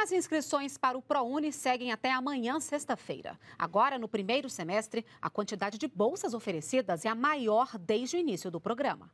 As inscrições para o ProUni seguem até amanhã, sexta-feira. Agora, no primeiro semestre, a quantidade de bolsas oferecidas é a maior desde o início do programa.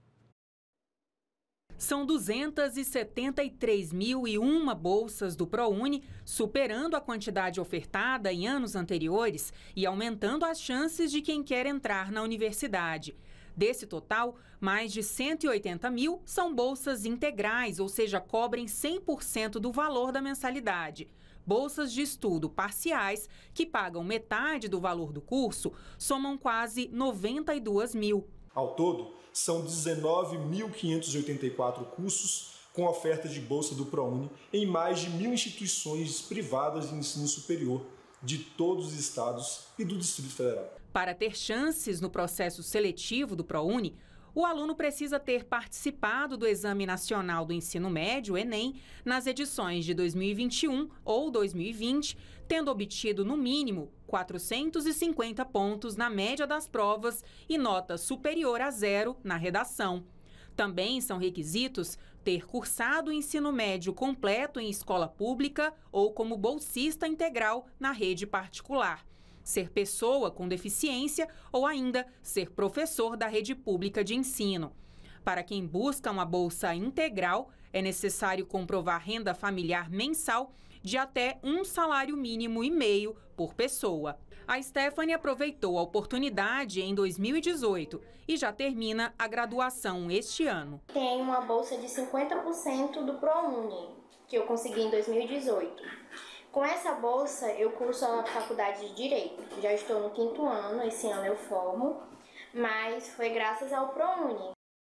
São 273.001 bolsas do ProUni, superando a quantidade ofertada em anos anteriores e aumentando as chances de quem quer entrar na universidade. Desse total, mais de 180 mil são bolsas integrais, ou seja, cobrem 100% do valor da mensalidade. Bolsas de estudo parciais, que pagam metade do valor do curso, somam quase 92 mil. Ao todo, são 19.584 cursos com oferta de bolsa do ProUni em mais de mil instituições privadas de ensino superior de todos os estados e do Distrito Federal. Para ter chances no processo seletivo do ProUni, o aluno precisa ter participado do Exame Nacional do Ensino Médio, Enem, nas edições de 2021 ou 2020, tendo obtido, no mínimo, 450 pontos na média das provas e nota superior a zero na redação. Também são requisitos ter cursado o ensino médio completo em escola pública ou como bolsista integral na rede particular, ser pessoa com deficiência ou ainda ser professor da rede pública de ensino. Para quem busca uma bolsa integral, é necessário comprovar renda familiar mensal de até um salário mínimo e meio por pessoa. A Stephanie aproveitou a oportunidade em 2018 e já termina a graduação este ano. Tem uma bolsa de 50% do ProUni, que eu consegui em 2018. Com essa bolsa, eu curso a faculdade de Direito. Já estou no quinto ano, esse ano eu formo, mas foi graças ao ProUni.